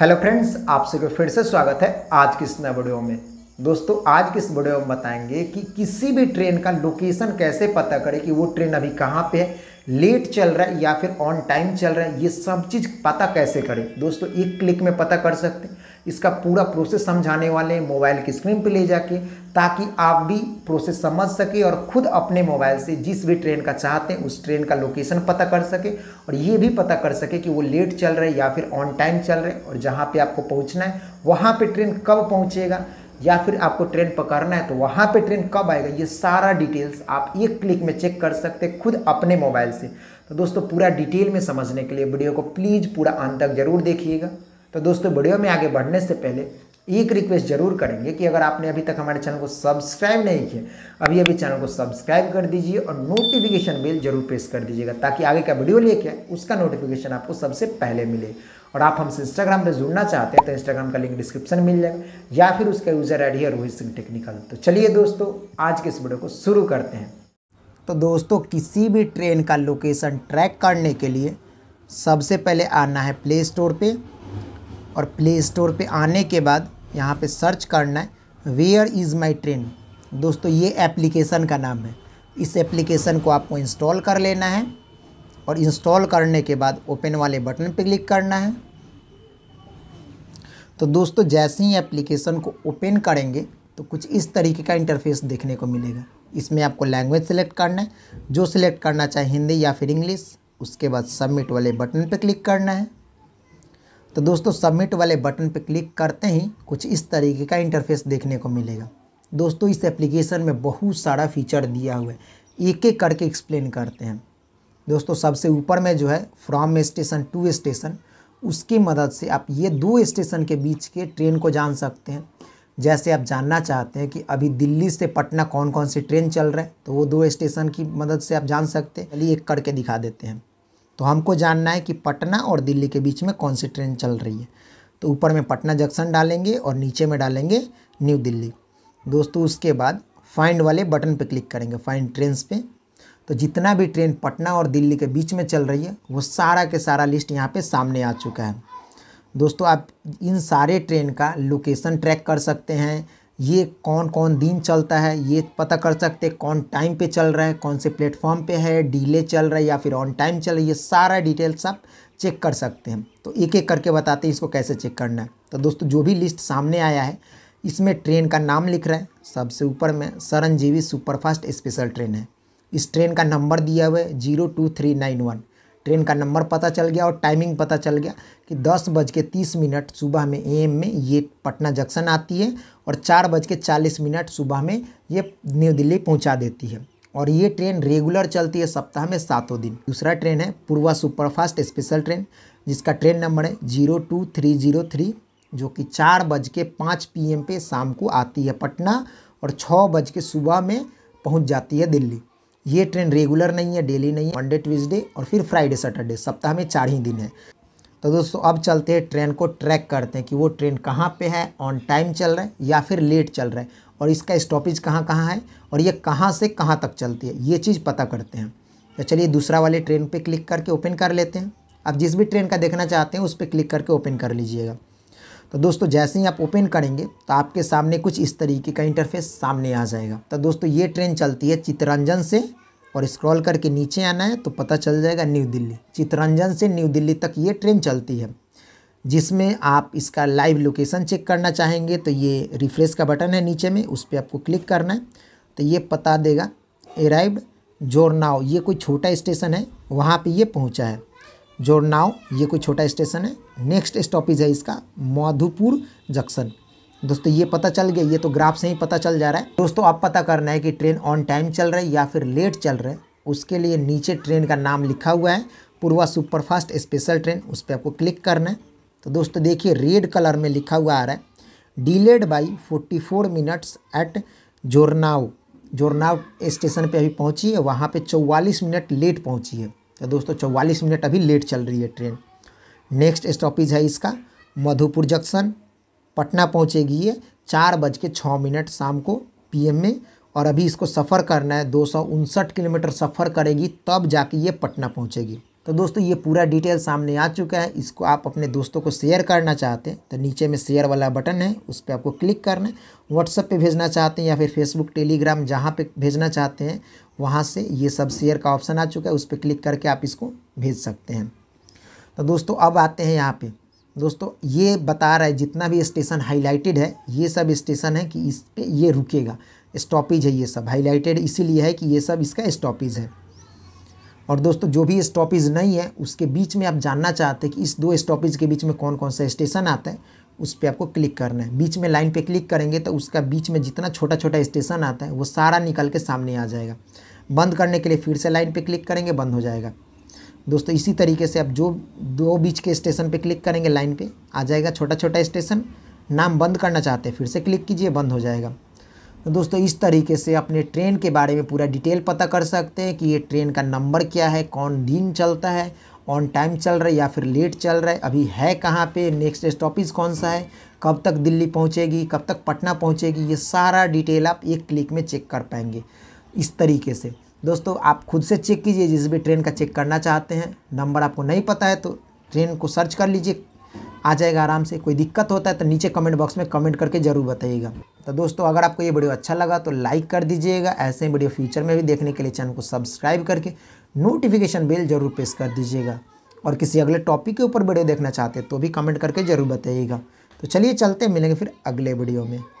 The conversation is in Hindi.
हेलो फ्रेंड्स आप सभी फिर से स्वागत है आज की इस नए वीडियो में दोस्तों आज की इस वीडियो में बताएंगे कि किसी भी ट्रेन का लोकेशन कैसे पता करें कि वो ट्रेन अभी कहाँ पे है लेट चल रहा है या फिर ऑन टाइम चल रहा है ये सब चीज़ पता कैसे करें दोस्तों एक क्लिक में पता कर सकते हैं इसका पूरा प्रोसेस समझाने वाले हैं मोबाइल की स्क्रीन पर ले जाके ताकि आप भी प्रोसेस समझ सके और खुद अपने मोबाइल से जिस भी ट्रेन का चाहते हैं उस ट्रेन का लोकेशन पता कर सके और ये भी पता कर सके कि वो लेट चल रहे या फिर ऑन टाइम चल रहे और जहाँ पर आपको पहुँचना है वहाँ पर ट्रेन कब पहुँचेगा या फिर आपको ट्रेन पकड़ना है तो वहाँ पे ट्रेन कब आएगा ये सारा डिटेल्स आप एक क्लिक में चेक कर सकते हैं खुद अपने मोबाइल से तो दोस्तों पूरा डिटेल में समझने के लिए वीडियो को प्लीज़ पूरा अंत तक जरूर देखिएगा तो दोस्तों वीडियो में आगे बढ़ने से पहले एक रिक्वेस्ट जरूर करेंगे कि अगर आपने अभी तक हमारे चैनल को सब्सक्राइब नहीं किया अभी अभी चैनल को सब्सक्राइब कर दीजिए और नोटिफिकेशन बेल जरूर प्रेस कर दीजिएगा ताकि आगे का वीडियो लेके आए उसका नोटिफिकेशन आपको सबसे पहले मिले और आप हमसे इंस्टाग्राम पे जुड़ना चाहते हैं तो इंस्टाग्राम का लिंक डिस्क्रिप्शन मिल जाएगा या फिर उसका यूज़र आई है रोहित सिंह टेक्निकल तो चलिए दोस्तों आज के इस वीडियो को शुरू करते हैं तो दोस्तों किसी भी ट्रेन का लोकेशन ट्रैक करने के लिए सबसे पहले आना है प्ले स्टोर पर और प्ले स्टोर पर आने के बाद यहाँ पर सर्च करना है वेयर इज़ माई ट्रेन दोस्तों ये एप्लीकेशन का नाम है इस एप्लीकेशन को आपको इंस्टॉल कर लेना है और इंस्टॉल करने के बाद ओपन वाले बटन पर क्लिक करना है तो दोस्तों जैसे ही एप्लीकेशन को ओपन करेंगे तो कुछ इस तरीके का इंटरफेस देखने को मिलेगा इसमें आपको लैंग्वेज सेलेक्ट करना है जो सिलेक्ट करना चाहे हिंदी या फिर इंग्लिश उसके बाद सबमिट वाले बटन पर क्लिक करना है तो दोस्तों सबमिट वाले बटन पर क्लिक करते ही कुछ इस तरीके का इंटरफेस देखने को मिलेगा दोस्तों इस एप्लीकेशन में बहुत सारा फीचर दिया हुआ है एक एक करके एक्सप्लेन करते हैं दोस्तों सबसे ऊपर में जो है फ्रॉम स्टेशन टू स्टेशन उसकी मदद से आप ये दो स्टेशन के बीच के ट्रेन को जान सकते हैं जैसे आप जानना चाहते हैं कि अभी दिल्ली से पटना कौन कौन सी ट्रेन चल रहा है तो वो दो स्टेशन की मदद से आप जान सकते हैं चलिए एक करके दिखा देते हैं तो हमको जानना है कि पटना और दिल्ली के बीच में कौन सी ट्रेन चल रही है तो ऊपर में पटना जंक्शन डालेंगे और नीचे में डालेंगे न्यू दिल्ली दोस्तों उसके बाद फाइंड वाले बटन पर क्लिक करेंगे फाइंड ट्रेन पर तो जितना भी ट्रेन पटना और दिल्ली के बीच में चल रही है वो सारा के सारा लिस्ट यहाँ पर सामने आ चुका है दोस्तों आप इन सारे ट्रेन का लोकेशन ट्रैक कर सकते हैं ये कौन कौन दिन चलता है ये पता कर सकते कौन टाइम पे चल रहा है कौन से प्लेटफॉर्म पे है डिले चल रहा है या फिर ऑन टाइम चल रहा है ये सारा डिटेल्स आप चेक कर सकते हैं तो एक एक करके बताते हैं इसको कैसे चेक करना है तो दोस्तों जो भी लिस्ट सामने आया है इसमें ट्रेन का नाम लिख रहा है सबसे ऊपर में सरनजीवी सुपरफास्ट स्पेशल ट्रेन है इस ट्रेन का नंबर दिया हुआ है zero two three nine one train का नंबर पता चल गया और टाइमिंग पता चल गया कि दस बज के तीस मिनट सुबह में एम में ये पटना जंक्शन आती है और चार बज के चालीस मिनट सुबह में ये न्यू दिल्ली पहुंचा देती है और ये ट्रेन रेगुलर चलती है सप्ताह में सातों दिन दूसरा ट्रेन है पूर्वा सुपरफास्ट स्पेशल ट्रेन जिसका ट्रेन नंबर है zero two three zero three जो कि चार बज के पाँच पी पे शाम को आती है पटना और छः बज के सुबह में पहुँच जाती है दिल्ली ये ट्रेन रेगुलर नहीं है डेली नहीं है मंडे ट्यूजडे और फिर फ्राइडे सैटरडे सप्ताह में चार ही दिन है तो दोस्तों अब चलते हैं ट्रेन को ट्रैक करते हैं कि वो ट्रेन कहाँ पे है ऑन टाइम चल रहा है या फिर लेट चल रहा है और इसका स्टॉपेज कहाँ कहाँ है और ये कहाँ से कहाँ तक चलती है ये चीज़ पता करते हैं तो चलिए दूसरा वाले ट्रेन पर क्लिक करके ओपन कर लेते हैं आप जिस भी ट्रेन का देखना चाहते हैं उस पर क्लिक करके ओपन कर लीजिएगा तो दोस्तों जैसे ही आप ओपन करेंगे तो आपके सामने कुछ इस तरीके का इंटरफेस सामने आ जाएगा तो दोस्तों ये ट्रेन चलती है चितरंजन से और स्क्रॉल करके नीचे आना है तो पता चल जाएगा न्यू दिल्ली चितरंजन से न्यू दिल्ली तक ये ट्रेन चलती है जिसमें आप इसका लाइव लोकेशन चेक करना चाहेंगे तो ये रिफ्रेश का बटन है नीचे में उस पर आपको क्लिक करना है तो ये पता देगा एराइव जोरनाव ये कोई छोटा स्टेशन है वहाँ पे ये पहुँचा है जोड़नाव ये कोई छोटा स्टेशन है नेक्स्ट स्टॉपेज है इसका माधुपुर जंक्शन दोस्तों ये पता चल गया ये तो ग्राफ से ही पता चल जा रहा है दोस्तों आप पता करना है कि ट्रेन ऑन टाइम चल रही है या फिर लेट चल रहा है उसके लिए नीचे ट्रेन का नाम लिखा हुआ है पूर्वा सुपरफास्ट स्पेशल ट्रेन उस पर आपको क्लिक करना है तो दोस्तों देखिए रेड कलर में लिखा हुआ आ रहा है delayed by 44 minutes at Jornav Jornav station पे अभी पहुंची है वहाँ पे 44 मिनट लेट पहुंची है तो दोस्तों चौवालीस मिनट अभी लेट चल रही है ट्रेन नेक्स्ट स्टॉपेज है इसका मधुपुर जंक्शन पटना पहुँचेगी ये चार बज के छः मिनट शाम को पीएम में और अभी इसको सफ़र करना है दो किलोमीटर सफ़र करेगी तब जाके ये पटना पहुँचेगी तो दोस्तों ये पूरा डिटेल सामने आ चुका है इसको आप अपने दोस्तों को शेयर करना चाहते हैं तो नीचे में शेयर वाला बटन है उस पर आपको क्लिक करना है व्हाट्सअप पे भेजना चाहते हैं या फिर फेसबुक टेलीग्राम जहाँ पे भेजना चाहते हैं वहाँ से ये सब शेयर का ऑप्शन आ चुका है उस पर क्लिक करके आप इसको भेज सकते हैं तो दोस्तों अब आते हैं यहाँ पर दोस्तों ये बता रहा है जितना भी स्टेशन हाईलाइटेड है ये सब स्टेशन है कि इस पर ये रुकेगा स्टॉपेज है ये सब हाईलाइटेड इसीलिए है कि ये सब इसका स्टॉपेज है और दोस्तों जो भी स्टॉपेज नहीं है उसके बीच में आप जानना चाहते हैं कि इस दो स्टॉपेज के बीच में कौन कौन सा स्टेशन आता है उस पर आपको क्लिक करना है बीच में लाइन पे क्लिक करेंगे तो उसका बीच में जितना छोटा छोटा स्टेशन आता है वो सारा निकल के सामने आ जाएगा बंद करने के लिए फिर से लाइन पे क्लिक करेंगे बंद हो जाएगा दोस्तों इसी तरीके से आप जो दो बीच के स्टेशन पे क्लिक करेंगे लाइन पे आ जाएगा छोटा छोटा स्टेशन नाम बंद करना चाहते हैं फिर से क्लिक कीजिए बंद हो जाएगा तो दोस्तों इस तरीके से अपने ट्रेन के बारे में पूरा डिटेल पता कर सकते हैं कि ये ट्रेन का नंबर क्या है कौन दिन चलता है ऑन टाइम चल रहा है या फिर लेट चल रहा है अभी है कहाँ पे नेक्स्ट स्टॉपेज कौन सा है कब तक दिल्ली पहुँचेगी कब तक पटना पहुँचेगी ये सारा डिटेल आप एक क्लिक में चेक कर पाएंगे इस तरीके से दोस्तों आप खुद से चेक कीजिए जिस भी ट्रेन का चेक करना चाहते हैं नंबर आपको नहीं पता है तो ट्रेन को सर्च कर लीजिए आ जाएगा आराम से कोई दिक्कत होता है तो नीचे कमेंट बॉक्स में कमेंट करके ज़रूर बताइएगा तो दोस्तों अगर आपको ये वीडियो अच्छा लगा तो लाइक कर दीजिएगा ऐसे वीडियो फ्यूचर में भी देखने के लिए चैनल को सब्सक्राइब करके नोटिफिकेशन बेल जरूर प्रेस कर दीजिएगा और किसी अगले टॉपिक के ऊपर वीडियो देखना चाहते तो भी कमेंट करके ज़रूर बताइएगा तो चलिए चलते मिलेंगे फिर अगले वीडियो में